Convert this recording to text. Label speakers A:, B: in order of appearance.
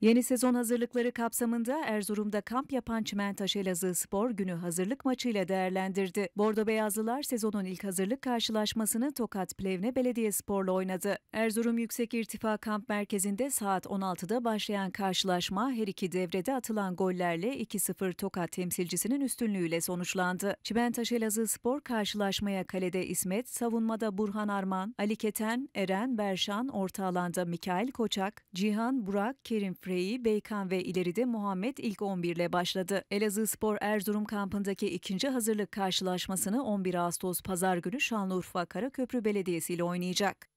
A: Yeni sezon hazırlıkları kapsamında Erzurum'da kamp yapan Çimentaş Elazığ Spor günü hazırlık maçıyla değerlendirdi. Bordo Beyazlılar sezonun ilk hazırlık karşılaşmasını Tokat Plevne Belediye Spor'la oynadı. Erzurum Yüksek İrtifa Kamp Merkezi'nde saat 16'da başlayan karşılaşma her iki devrede atılan gollerle 2-0 Tokat temsilcisinin üstünlüğüyle sonuçlandı. Çimentaş Elazığ Spor karşılaşmaya kalede İsmet, savunmada Burhan Arman, Ali Keten, Eren Berşan, orta alanda Mikail Koçak, Cihan Burak, Kerim Frey, Beykan ve ileride Muhammed ilk 11 ile başladı. Elazığ Spor Erzurum kampındaki ikinci hazırlık karşılaşmasını 11 Ağustos Pazar günü Şanlıurfa Karaköprü Belediyesi ile oynayacak.